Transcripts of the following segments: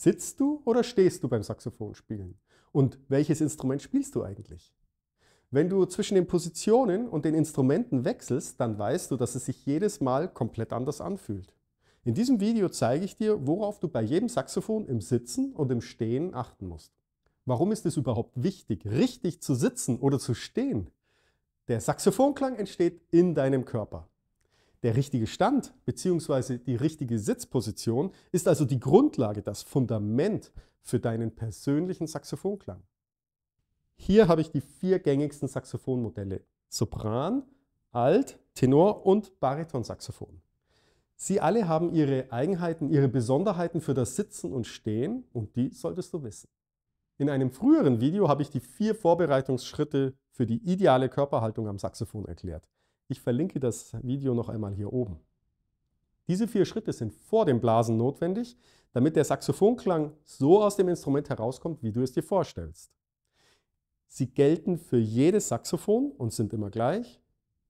Sitzt du oder stehst du beim Saxophonspielen? Und welches Instrument spielst du eigentlich? Wenn du zwischen den Positionen und den Instrumenten wechselst, dann weißt du, dass es sich jedes Mal komplett anders anfühlt. In diesem Video zeige ich dir, worauf du bei jedem Saxophon im Sitzen und im Stehen achten musst. Warum ist es überhaupt wichtig, richtig zu sitzen oder zu stehen? Der Saxophonklang entsteht in deinem Körper. Der richtige Stand bzw. die richtige Sitzposition ist also die Grundlage, das Fundament für deinen persönlichen Saxophonklang. Hier habe ich die vier gängigsten Saxophonmodelle: Sopran, Alt, Tenor und Baritonsaxophon. Sie alle haben ihre Eigenheiten, ihre Besonderheiten für das Sitzen und Stehen und die solltest du wissen. In einem früheren Video habe ich die vier Vorbereitungsschritte für die ideale Körperhaltung am Saxophon erklärt. Ich verlinke das Video noch einmal hier oben. Diese vier Schritte sind vor dem Blasen notwendig, damit der Saxophonklang so aus dem Instrument herauskommt, wie du es dir vorstellst. Sie gelten für jedes Saxophon und sind immer gleich.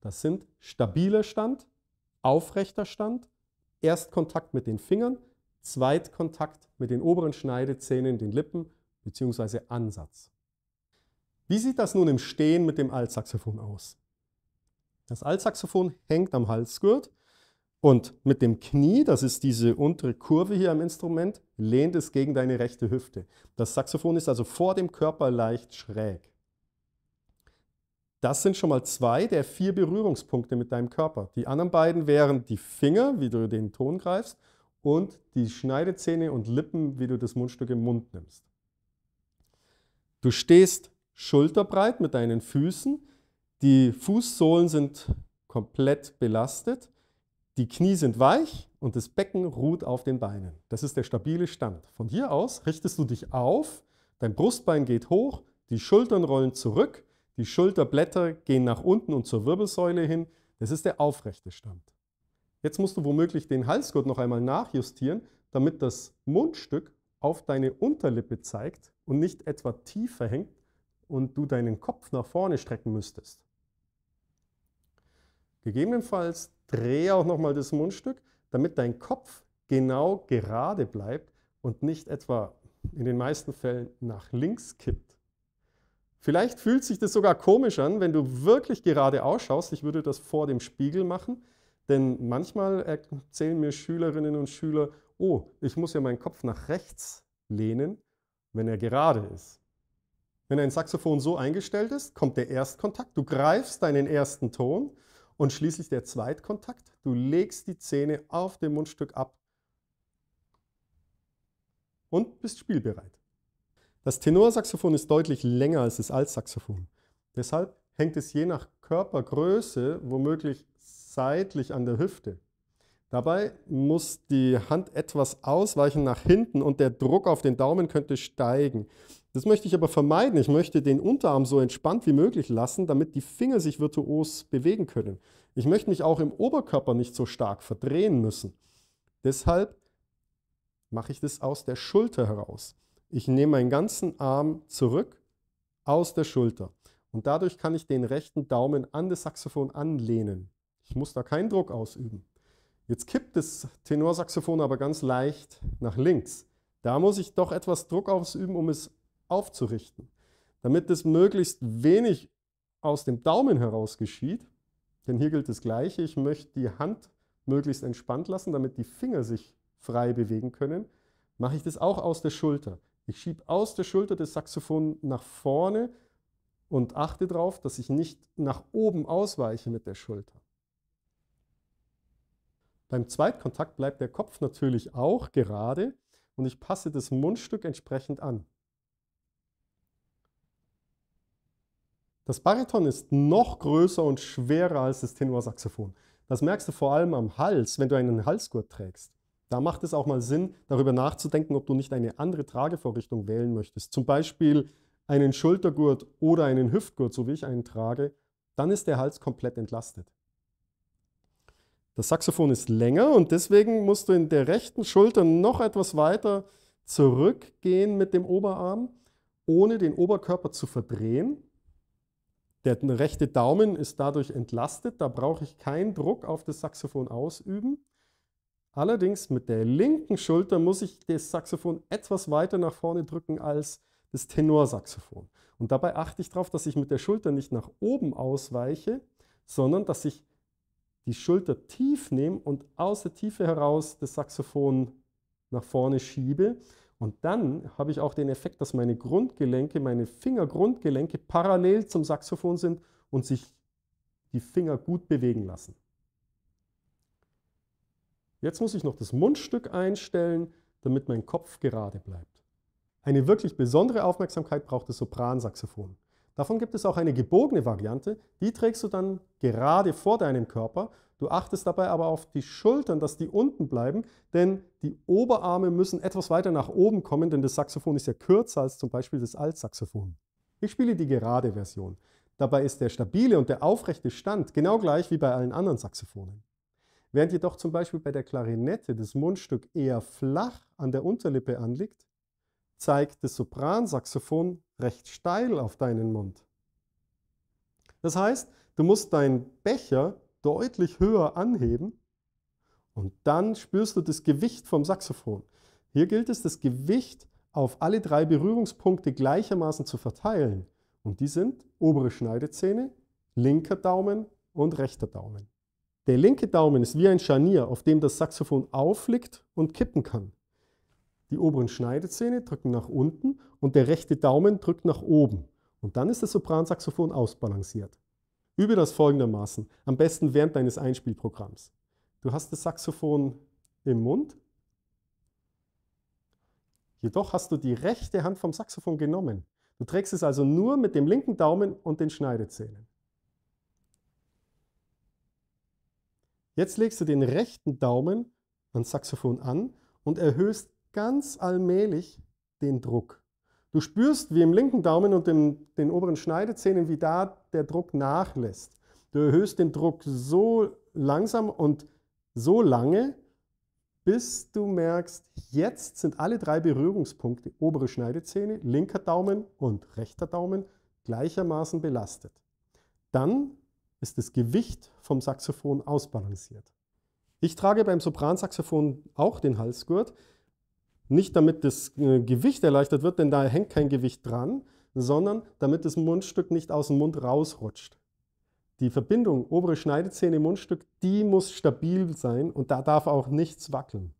Das sind stabiler Stand, aufrechter Stand, Erstkontakt mit den Fingern, Zweitkontakt mit den oberen Schneidezähnen, den Lippen bzw. Ansatz. Wie sieht das nun im Stehen mit dem Altsaxophon aus? Das Altsaxophon hängt am Halsgurt und mit dem Knie, das ist diese untere Kurve hier am Instrument, lehnt es gegen deine rechte Hüfte. Das Saxophon ist also vor dem Körper leicht schräg. Das sind schon mal zwei der vier Berührungspunkte mit deinem Körper. Die anderen beiden wären die Finger, wie du den Ton greifst, und die Schneidezähne und Lippen, wie du das Mundstück im Mund nimmst. Du stehst schulterbreit mit deinen Füßen, die Fußsohlen sind komplett belastet, die Knie sind weich und das Becken ruht auf den Beinen. Das ist der stabile Stand. Von hier aus richtest du dich auf, dein Brustbein geht hoch, die Schultern rollen zurück, die Schulterblätter gehen nach unten und zur Wirbelsäule hin. Das ist der aufrechte Stand. Jetzt musst du womöglich den Halsgurt noch einmal nachjustieren, damit das Mundstück auf deine Unterlippe zeigt und nicht etwa tiefer hängt und du deinen Kopf nach vorne strecken müsstest. Gegebenenfalls drehe auch nochmal das Mundstück, damit dein Kopf genau gerade bleibt und nicht etwa in den meisten Fällen nach links kippt. Vielleicht fühlt sich das sogar komisch an, wenn du wirklich gerade ausschaust. Ich würde das vor dem Spiegel machen, denn manchmal erzählen mir Schülerinnen und Schüler, oh, ich muss ja meinen Kopf nach rechts lehnen, wenn er gerade ist. Wenn ein Saxophon so eingestellt ist, kommt der Erstkontakt. Du greifst deinen ersten Ton und schließlich der Zweitkontakt. Du legst die Zähne auf dem Mundstück ab und bist spielbereit. Das Tenorsaxophon ist deutlich länger als das Altsaxophon. Deshalb hängt es je nach Körpergröße womöglich seitlich an der Hüfte. Dabei muss die Hand etwas ausweichen nach hinten und der Druck auf den Daumen könnte steigen. Das möchte ich aber vermeiden. Ich möchte den Unterarm so entspannt wie möglich lassen, damit die Finger sich virtuos bewegen können. Ich möchte mich auch im Oberkörper nicht so stark verdrehen müssen. Deshalb mache ich das aus der Schulter heraus. Ich nehme meinen ganzen Arm zurück aus der Schulter. Und dadurch kann ich den rechten Daumen an das Saxophon anlehnen. Ich muss da keinen Druck ausüben. Jetzt kippt das Tenorsaxophon aber ganz leicht nach links. Da muss ich doch etwas Druck ausüben, um es aufzurichten. Damit das möglichst wenig aus dem Daumen heraus geschieht, denn hier gilt das Gleiche, ich möchte die Hand möglichst entspannt lassen, damit die Finger sich frei bewegen können, mache ich das auch aus der Schulter. Ich schiebe aus der Schulter das Saxophon nach vorne und achte darauf, dass ich nicht nach oben ausweiche mit der Schulter. Beim Zweitkontakt bleibt der Kopf natürlich auch gerade und ich passe das Mundstück entsprechend an. Das Bariton ist noch größer und schwerer als das Tenorsaxophon. Das merkst du vor allem am Hals, wenn du einen Halsgurt trägst. Da macht es auch mal Sinn, darüber nachzudenken, ob du nicht eine andere Tragevorrichtung wählen möchtest. Zum Beispiel einen Schultergurt oder einen Hüftgurt, so wie ich einen trage. Dann ist der Hals komplett entlastet. Das Saxophon ist länger und deswegen musst du in der rechten Schulter noch etwas weiter zurückgehen mit dem Oberarm, ohne den Oberkörper zu verdrehen. Der rechte Daumen ist dadurch entlastet, da brauche ich keinen Druck auf das Saxophon ausüben. Allerdings mit der linken Schulter muss ich das Saxophon etwas weiter nach vorne drücken als das Tenorsaxophon. Und dabei achte ich darauf, dass ich mit der Schulter nicht nach oben ausweiche, sondern dass ich die Schulter tief nehme und aus der Tiefe heraus das Saxophon nach vorne schiebe. Und dann habe ich auch den Effekt, dass meine Grundgelenke, meine Fingergrundgelenke parallel zum Saxophon sind und sich die Finger gut bewegen lassen. Jetzt muss ich noch das Mundstück einstellen, damit mein Kopf gerade bleibt. Eine wirklich besondere Aufmerksamkeit braucht das Sopransaxophon. Davon gibt es auch eine gebogene Variante, die trägst du dann gerade vor deinem Körper. Du achtest dabei aber auf die Schultern, dass die unten bleiben, denn die Oberarme müssen etwas weiter nach oben kommen, denn das Saxophon ist ja kürzer als zum Beispiel das Altsaxophon. Ich spiele die gerade Version. Dabei ist der stabile und der aufrechte Stand genau gleich wie bei allen anderen Saxophonen. Während jedoch zum Beispiel bei der Klarinette das Mundstück eher flach an der Unterlippe anliegt, zeigt das Sopransaxophon recht steil auf deinen Mund. Das heißt, du musst deinen Becher deutlich höher anheben und dann spürst du das Gewicht vom Saxophon. Hier gilt es, das Gewicht auf alle drei Berührungspunkte gleichermaßen zu verteilen. Und die sind obere Schneidezähne, linker Daumen und rechter Daumen. Der linke Daumen ist wie ein Scharnier, auf dem das Saxophon aufliegt und kippen kann. Die oberen Schneidezähne drücken nach unten und der rechte Daumen drückt nach oben. Und dann ist das Sopransaxophon ausbalanciert. Übe das folgendermaßen, am besten während deines Einspielprogramms. Du hast das Saxophon im Mund, jedoch hast du die rechte Hand vom Saxophon genommen. Du trägst es also nur mit dem linken Daumen und den Schneidezähnen. Jetzt legst du den rechten Daumen ans Saxophon an und erhöhst ganz allmählich den Druck. Du spürst, wie im linken Daumen und dem, den oberen Schneidezähnen, wie da der Druck nachlässt. Du erhöhst den Druck so langsam und so lange, bis du merkst, jetzt sind alle drei Berührungspunkte, obere Schneidezähne, linker Daumen und rechter Daumen, gleichermaßen belastet. Dann ist das Gewicht vom Saxophon ausbalanciert. Ich trage beim Sopransaxophon auch den Halsgurt, nicht damit das äh, Gewicht erleichtert wird, denn da hängt kein Gewicht dran, sondern damit das Mundstück nicht aus dem Mund rausrutscht. Die Verbindung obere Schneidezähne Mundstück, die muss stabil sein und da darf auch nichts wackeln.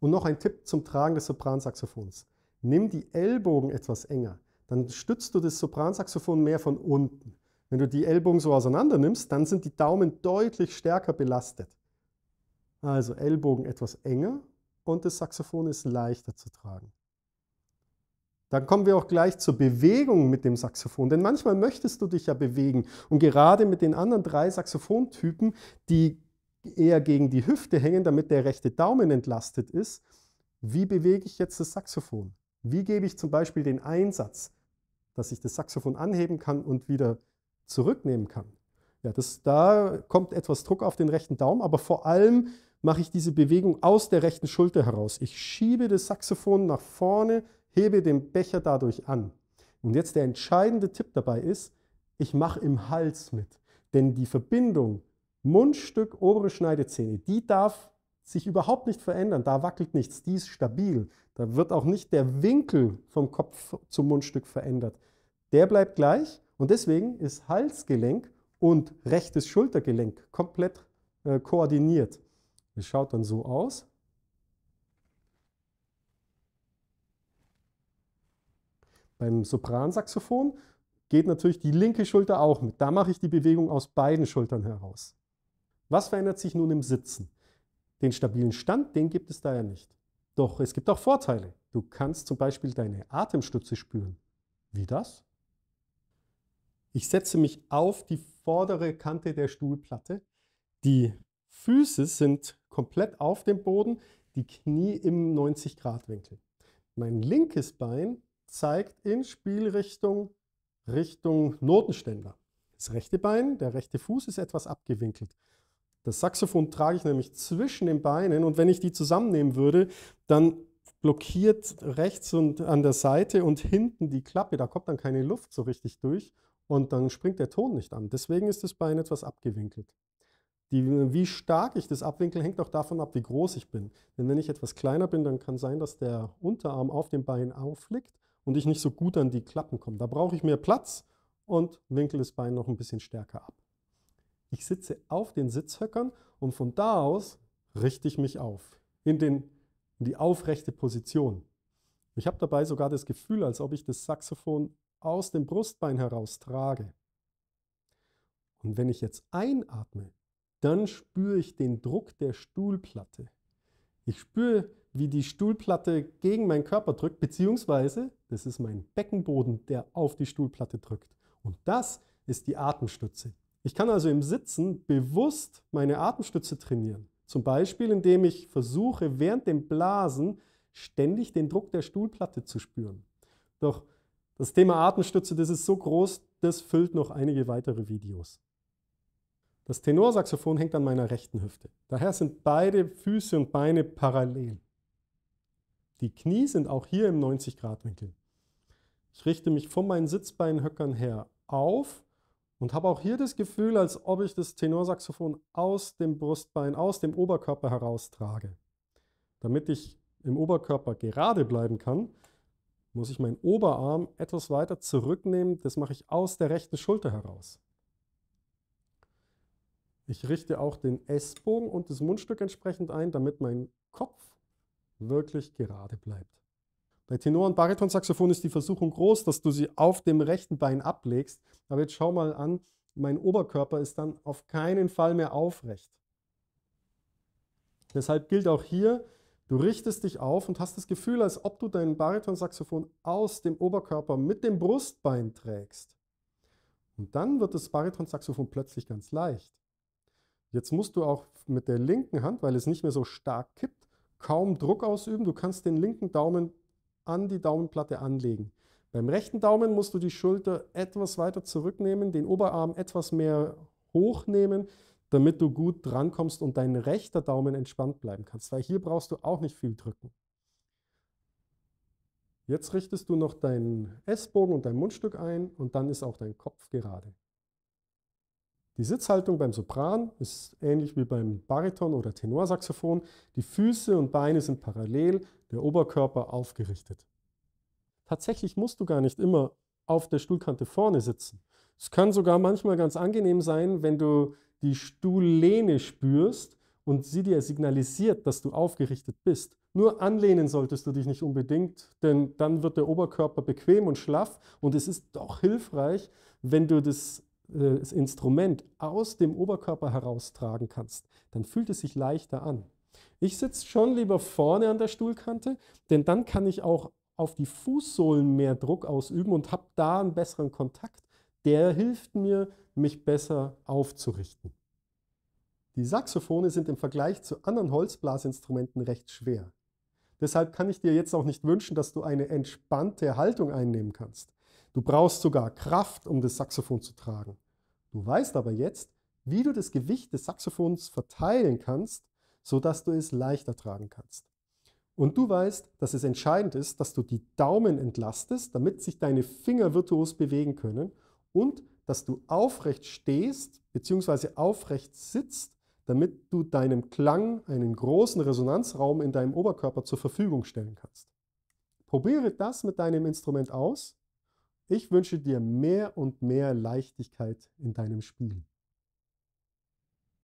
Und noch ein Tipp zum Tragen des Sopransaxophons. Nimm die Ellbogen etwas enger, dann stützt du das Sopransaxophon mehr von unten. Wenn du die Ellbogen so auseinander nimmst, dann sind die Daumen deutlich stärker belastet. Also Ellbogen etwas enger und das Saxophon ist leichter zu tragen. Dann kommen wir auch gleich zur Bewegung mit dem Saxophon, denn manchmal möchtest du dich ja bewegen und gerade mit den anderen drei Saxophontypen, die eher gegen die Hüfte hängen, damit der rechte Daumen entlastet ist, wie bewege ich jetzt das Saxophon? Wie gebe ich zum Beispiel den Einsatz, dass ich das Saxophon anheben kann und wieder zurücknehmen kann? Ja, das, da kommt etwas Druck auf den rechten Daumen, aber vor allem mache ich diese Bewegung aus der rechten Schulter heraus. Ich schiebe das Saxophon nach vorne, hebe den Becher dadurch an. Und jetzt der entscheidende Tipp dabei ist, ich mache im Hals mit. Denn die Verbindung Mundstück, obere Schneidezähne, die darf sich überhaupt nicht verändern. Da wackelt nichts, die ist stabil. Da wird auch nicht der Winkel vom Kopf zum Mundstück verändert. Der bleibt gleich und deswegen ist Halsgelenk und rechtes Schultergelenk komplett äh, koordiniert. Es schaut dann so aus. Beim Sopransaxophon geht natürlich die linke Schulter auch mit. Da mache ich die Bewegung aus beiden Schultern heraus. Was verändert sich nun im Sitzen? Den stabilen Stand, den gibt es da ja nicht. Doch es gibt auch Vorteile. Du kannst zum Beispiel deine Atemstütze spüren. Wie das? Ich setze mich auf die vordere Kante der Stuhlplatte. Die Füße sind komplett auf dem Boden, die Knie im 90-Grad-Winkel. Mein linkes Bein zeigt in Spielrichtung Richtung Notenständer. Das rechte Bein, der rechte Fuß ist etwas abgewinkelt. Das Saxophon trage ich nämlich zwischen den Beinen und wenn ich die zusammennehmen würde, dann blockiert rechts und an der Seite und hinten die Klappe. Da kommt dann keine Luft so richtig durch und dann springt der Ton nicht an. Deswegen ist das Bein etwas abgewinkelt. Die, wie stark ich das abwinkle, hängt auch davon ab, wie groß ich bin. Denn wenn ich etwas kleiner bin, dann kann sein, dass der Unterarm auf dem Bein aufliegt und ich nicht so gut an die Klappen komme. Da brauche ich mehr Platz und winkel das Bein noch ein bisschen stärker ab. Ich sitze auf den Sitzhöckern und von da aus richte ich mich auf in, den, in die aufrechte Position. Ich habe dabei sogar das Gefühl, als ob ich das Saxophon aus dem Brustbein heraus trage. Und wenn ich jetzt einatme, dann spüre ich den Druck der Stuhlplatte. Ich spüre, wie die Stuhlplatte gegen meinen Körper drückt, beziehungsweise das ist mein Beckenboden, der auf die Stuhlplatte drückt. Und das ist die Atemstütze. Ich kann also im Sitzen bewusst meine Atemstütze trainieren. Zum Beispiel, indem ich versuche, während dem Blasen ständig den Druck der Stuhlplatte zu spüren. Doch das Thema Atemstütze, das ist so groß, das füllt noch einige weitere Videos. Das Tenorsaxophon hängt an meiner rechten Hüfte. Daher sind beide Füße und Beine parallel. Die Knie sind auch hier im 90-Grad-Winkel. Ich richte mich von meinen Sitzbeinhöckern her auf und habe auch hier das Gefühl, als ob ich das Tenorsaxophon aus dem Brustbein, aus dem Oberkörper heraustrage. Damit ich im Oberkörper gerade bleiben kann, muss ich meinen Oberarm etwas weiter zurücknehmen. Das mache ich aus der rechten Schulter heraus. Ich richte auch den S-Bogen und das Mundstück entsprechend ein, damit mein Kopf wirklich gerade bleibt. Bei Tenor- und Baritonsaxophon ist die Versuchung groß, dass du sie auf dem rechten Bein ablegst. Aber jetzt schau mal an, mein Oberkörper ist dann auf keinen Fall mehr aufrecht. Deshalb gilt auch hier, du richtest dich auf und hast das Gefühl, als ob du dein Baritonsaxophon aus dem Oberkörper mit dem Brustbein trägst. Und dann wird das Baritonsaxophon plötzlich ganz leicht. Jetzt musst du auch mit der linken Hand, weil es nicht mehr so stark kippt, kaum Druck ausüben. Du kannst den linken Daumen an die Daumenplatte anlegen. Beim rechten Daumen musst du die Schulter etwas weiter zurücknehmen, den Oberarm etwas mehr hochnehmen, damit du gut drankommst und dein rechter Daumen entspannt bleiben kannst, weil hier brauchst du auch nicht viel drücken. Jetzt richtest du noch deinen Essbogen und dein Mundstück ein und dann ist auch dein Kopf gerade. Die Sitzhaltung beim Sopran ist ähnlich wie beim Bariton oder Tenorsaxophon. Die Füße und Beine sind parallel, der Oberkörper aufgerichtet. Tatsächlich musst du gar nicht immer auf der Stuhlkante vorne sitzen. Es kann sogar manchmal ganz angenehm sein, wenn du die Stuhllehne spürst und sie dir signalisiert, dass du aufgerichtet bist. Nur anlehnen solltest du dich nicht unbedingt, denn dann wird der Oberkörper bequem und schlaff und es ist doch hilfreich, wenn du das äh, das Instrument aus dem Oberkörper heraustragen kannst, dann fühlt es sich leichter an. Ich sitze schon lieber vorne an der Stuhlkante, denn dann kann ich auch auf die Fußsohlen mehr Druck ausüben und habe da einen besseren Kontakt. Der hilft mir, mich besser aufzurichten. Die Saxophone sind im Vergleich zu anderen Holzblasinstrumenten recht schwer. Deshalb kann ich dir jetzt auch nicht wünschen, dass du eine entspannte Haltung einnehmen kannst. Du brauchst sogar Kraft, um das Saxophon zu tragen. Du weißt aber jetzt, wie du das Gewicht des Saxophons verteilen kannst, sodass du es leichter tragen kannst. Und du weißt, dass es entscheidend ist, dass du die Daumen entlastest, damit sich deine Finger virtuos bewegen können und dass du aufrecht stehst bzw. aufrecht sitzt, damit du deinem Klang einen großen Resonanzraum in deinem Oberkörper zur Verfügung stellen kannst. Probiere das mit deinem Instrument aus ich wünsche dir mehr und mehr Leichtigkeit in deinem Spiel.